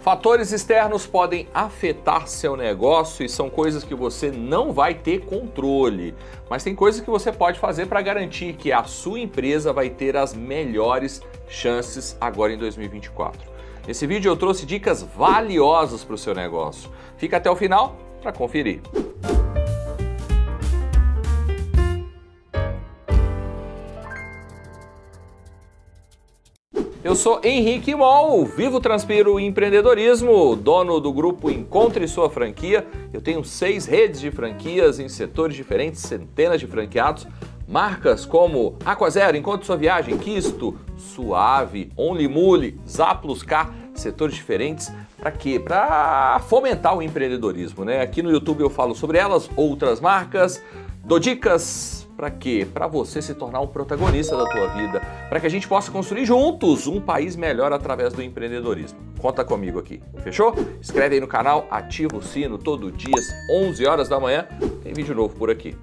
Fatores externos podem afetar seu negócio e são coisas que você não vai ter controle, mas tem coisas que você pode fazer para garantir que a sua empresa vai ter as melhores chances agora em 2024. Nesse vídeo eu trouxe dicas valiosas para o seu negócio. Fica até o final para conferir. Eu sou Henrique Mol, vivo transpiro empreendedorismo, dono do grupo Encontre Sua Franquia. Eu tenho seis redes de franquias em setores diferentes, centenas de franqueados. Marcas como Aquazero, Encontre Sua Viagem, Quisto, Suave, Only Mule, Zaplus K, setores diferentes. Para quê? Para fomentar o empreendedorismo, né? Aqui no YouTube eu falo sobre elas, outras marcas, dou dicas, para quê? Para você se tornar um protagonista da tua vida, para que a gente possa construir juntos um país melhor através do empreendedorismo. Conta comigo aqui, fechou? Inscreve aí no canal, ativa o sino todo dia às 11 horas da manhã, tem vídeo novo por aqui.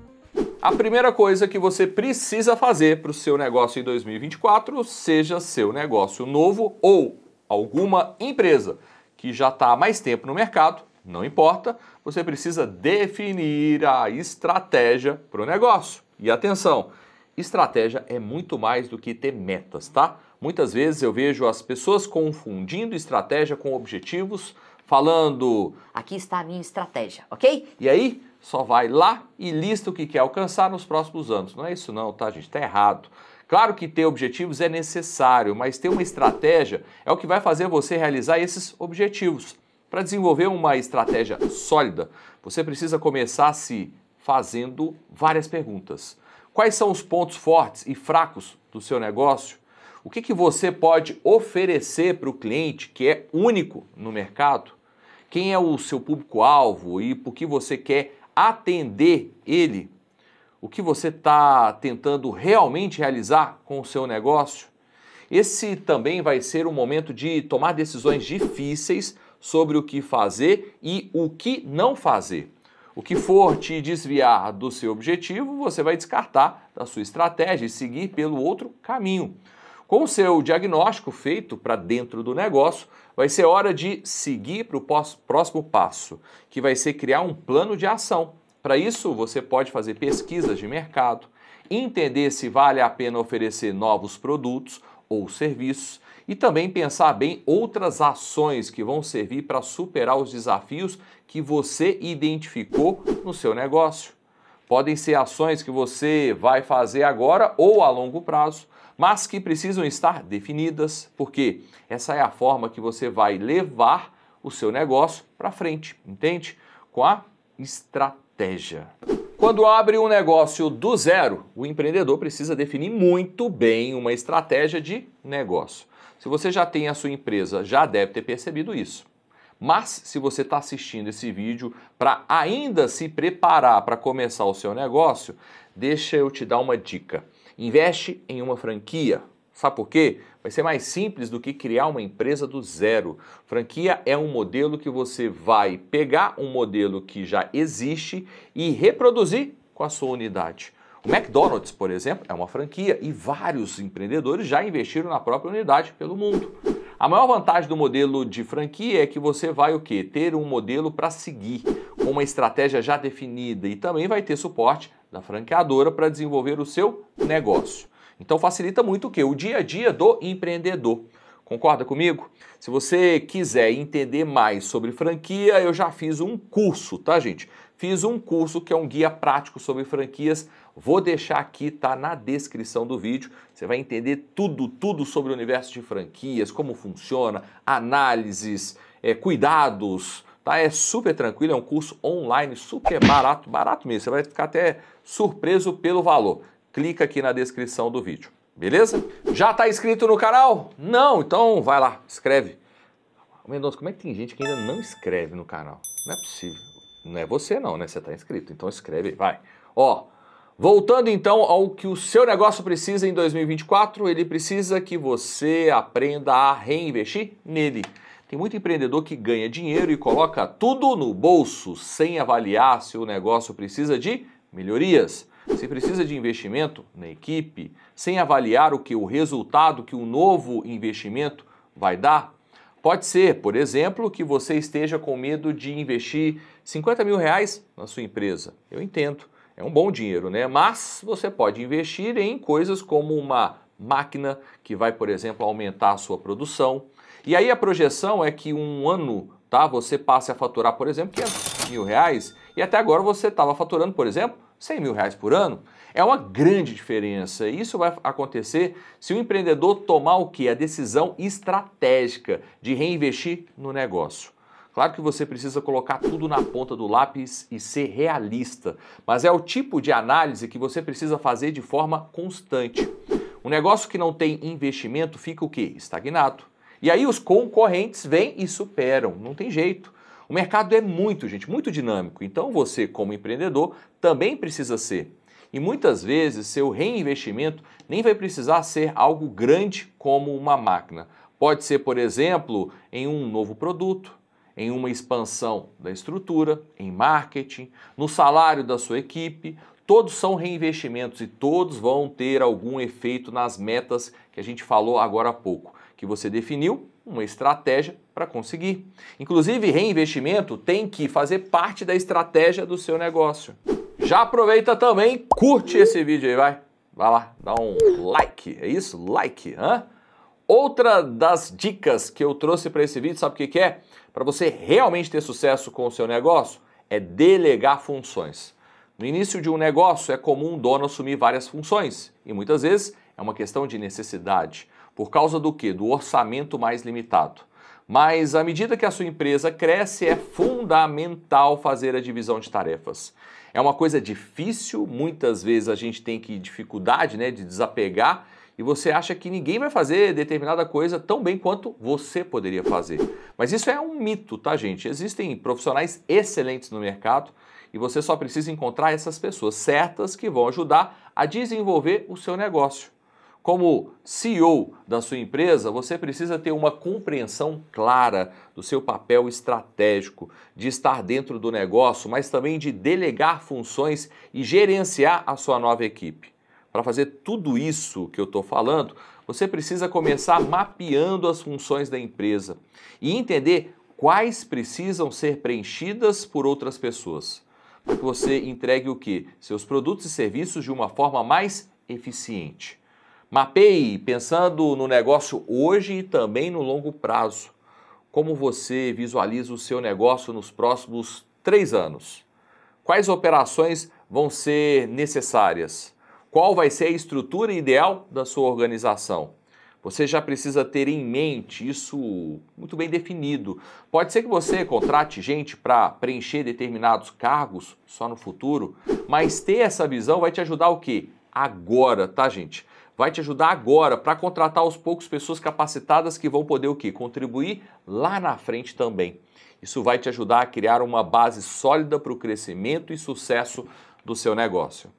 A primeira coisa que você precisa fazer para o seu negócio em 2024 seja seu negócio novo ou alguma empresa que já está há mais tempo no mercado, não importa, você precisa definir a estratégia para o negócio. E atenção, estratégia é muito mais do que ter metas, tá? Muitas vezes eu vejo as pessoas confundindo estratégia com objetivos, falando: aqui está a minha estratégia, ok? E aí só vai lá e lista o que quer alcançar nos próximos anos. Não é isso, não, tá, gente? Tá errado. Claro que ter objetivos é necessário, mas ter uma estratégia é o que vai fazer você realizar esses objetivos. Para desenvolver uma estratégia sólida, você precisa começar a se fazendo várias perguntas. Quais são os pontos fortes e fracos do seu negócio? O que, que você pode oferecer para o cliente que é único no mercado? Quem é o seu público-alvo e por que você quer atender ele? O que você está tentando realmente realizar com o seu negócio? Esse também vai ser um momento de tomar decisões difíceis sobre o que fazer e o que não fazer. O que for te desviar do seu objetivo, você vai descartar da sua estratégia e seguir pelo outro caminho. Com o seu diagnóstico feito para dentro do negócio, vai ser hora de seguir para o próximo passo, que vai ser criar um plano de ação. Para isso, você pode fazer pesquisas de mercado, entender se vale a pena oferecer novos produtos ou serviços, e também pensar bem outras ações que vão servir para superar os desafios que você identificou no seu negócio. Podem ser ações que você vai fazer agora ou a longo prazo, mas que precisam estar definidas, porque essa é a forma que você vai levar o seu negócio para frente, entende? Com a estratégia. Quando abre um negócio do zero, o empreendedor precisa definir muito bem uma estratégia de negócio. Se você já tem a sua empresa, já deve ter percebido isso. Mas se você está assistindo esse vídeo para ainda se preparar para começar o seu negócio, deixa eu te dar uma dica. Investe em uma franquia. Sabe por quê? Vai ser mais simples do que criar uma empresa do zero. Franquia é um modelo que você vai pegar um modelo que já existe e reproduzir com a sua unidade. O McDonald's, por exemplo, é uma franquia e vários empreendedores já investiram na própria unidade pelo mundo. A maior vantagem do modelo de franquia é que você vai o quê? Ter um modelo para seguir, com uma estratégia já definida e também vai ter suporte da franqueadora para desenvolver o seu negócio. Então facilita muito o que? O dia a dia do empreendedor. Concorda comigo? Se você quiser entender mais sobre franquia, eu já fiz um curso, tá, gente? Fiz um curso que é um guia prático sobre franquias. Vou deixar aqui, tá na descrição do vídeo. Você vai entender tudo, tudo sobre o universo de franquias, como funciona, análises, é, cuidados, tá? É super tranquilo, é um curso online, super barato, barato mesmo. Você vai ficar até surpreso pelo valor clica aqui na descrição do vídeo. Beleza? Já está inscrito no canal? Não? Então vai lá, escreve. Mendonça, como é que tem gente que ainda não escreve no canal? Não é possível. Não é você não, né? Você está inscrito, então escreve vai. Ó, voltando então ao que o seu negócio precisa em 2024, ele precisa que você aprenda a reinvestir nele. Tem muito empreendedor que ganha dinheiro e coloca tudo no bolso sem avaliar se o negócio precisa de melhorias. Se precisa de investimento na equipe, sem avaliar o que o resultado que o novo investimento vai dar, pode ser, por exemplo, que você esteja com medo de investir 50 mil reais na sua empresa. Eu entendo, é um bom dinheiro, né? Mas você pode investir em coisas como uma máquina que vai, por exemplo, aumentar a sua produção. E aí a projeção é que um ano, tá? Você passe a faturar, por exemplo, 500 mil reais. E até agora você estava faturando, por exemplo, 100 mil reais por ano, é uma grande diferença. Isso vai acontecer se o empreendedor tomar o que? A decisão estratégica de reinvestir no negócio. Claro que você precisa colocar tudo na ponta do lápis e ser realista, mas é o tipo de análise que você precisa fazer de forma constante. Um negócio que não tem investimento fica o quê? Estagnado. E aí os concorrentes vêm e superam, não tem jeito. O mercado é muito, gente, muito dinâmico. Então você, como empreendedor, também precisa ser. E muitas vezes seu reinvestimento nem vai precisar ser algo grande como uma máquina. Pode ser, por exemplo, em um novo produto, em uma expansão da estrutura, em marketing, no salário da sua equipe. Todos são reinvestimentos e todos vão ter algum efeito nas metas que a gente falou agora há pouco, que você definiu uma estratégia para conseguir. Inclusive, reinvestimento tem que fazer parte da estratégia do seu negócio. Já aproveita também, curte esse vídeo aí, vai. Vai lá, dá um like, é isso? Like, hã? Outra das dicas que eu trouxe para esse vídeo, sabe o que, que é? Para você realmente ter sucesso com o seu negócio, é delegar funções. No início de um negócio, é comum o dono assumir várias funções e muitas vezes é uma questão de necessidade. Por causa do quê? Do orçamento mais limitado. Mas à medida que a sua empresa cresce, é fundamental fazer a divisão de tarefas. É uma coisa difícil, muitas vezes a gente tem que dificuldade, né, de desapegar e você acha que ninguém vai fazer determinada coisa tão bem quanto você poderia fazer. Mas isso é um mito, tá, gente? Existem profissionais excelentes no mercado e você só precisa encontrar essas pessoas certas que vão ajudar a desenvolver o seu negócio. Como CEO da sua empresa, você precisa ter uma compreensão clara do seu papel estratégico, de estar dentro do negócio, mas também de delegar funções e gerenciar a sua nova equipe. Para fazer tudo isso que eu estou falando, você precisa começar mapeando as funções da empresa e entender quais precisam ser preenchidas por outras pessoas, para que você entregue o que? Seus produtos e serviços de uma forma mais eficiente. Mapeie pensando no negócio hoje e também no longo prazo. Como você visualiza o seu negócio nos próximos três anos? Quais operações vão ser necessárias? Qual vai ser a estrutura ideal da sua organização? Você já precisa ter em mente isso muito bem definido. Pode ser que você contrate gente para preencher determinados cargos só no futuro, mas ter essa visão vai te ajudar o quê? Agora, tá, gente? vai te ajudar agora para contratar aos poucos pessoas capacitadas que vão poder o quê? Contribuir lá na frente também. Isso vai te ajudar a criar uma base sólida para o crescimento e sucesso do seu negócio.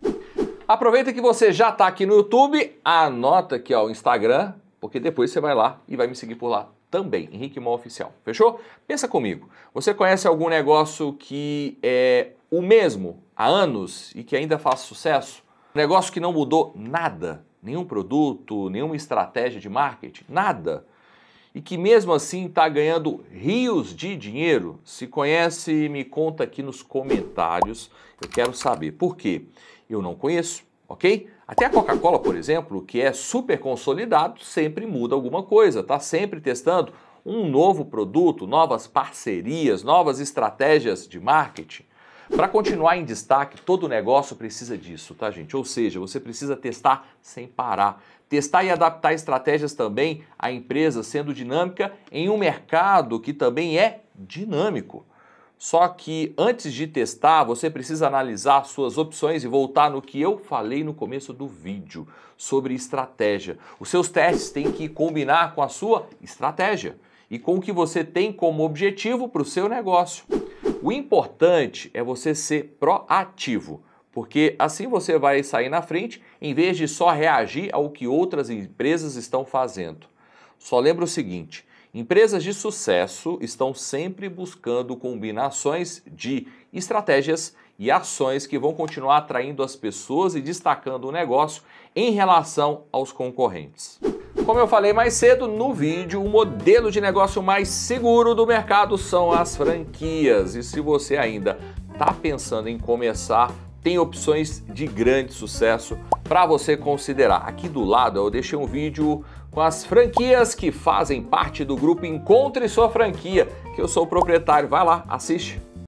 Aproveita que você já está aqui no YouTube, anota aqui ó, o Instagram, porque depois você vai lá e vai me seguir por lá também, Henrique Mó Oficial. Fechou? Pensa comigo. Você conhece algum negócio que é o mesmo há anos e que ainda faz sucesso? Um negócio que não mudou nada? nenhum produto, nenhuma estratégia de marketing, nada. E que mesmo assim está ganhando rios de dinheiro? Se conhece, me conta aqui nos comentários. Eu quero saber por quê. Eu não conheço, ok? Até a Coca-Cola, por exemplo, que é super consolidado, sempre muda alguma coisa, tá sempre testando um novo produto, novas parcerias, novas estratégias de marketing. Para continuar em destaque, todo negócio precisa disso, tá, gente? Ou seja, você precisa testar sem parar. Testar e adaptar estratégias também à empresa sendo dinâmica em um mercado que também é dinâmico. Só que antes de testar, você precisa analisar suas opções e voltar no que eu falei no começo do vídeo sobre estratégia. Os seus testes têm que combinar com a sua estratégia e com o que você tem como objetivo para o seu negócio. O importante é você ser proativo, porque assim você vai sair na frente em vez de só reagir ao que outras empresas estão fazendo. Só lembra o seguinte: empresas de sucesso estão sempre buscando combinações de estratégias e ações que vão continuar atraindo as pessoas e destacando o negócio em relação aos concorrentes como eu falei mais cedo no vídeo, o modelo de negócio mais seguro do mercado são as franquias. E se você ainda está pensando em começar, tem opções de grande sucesso para você considerar. Aqui do lado eu deixei um vídeo com as franquias que fazem parte do grupo Encontre Sua Franquia, que eu sou o proprietário. Vai lá, assiste.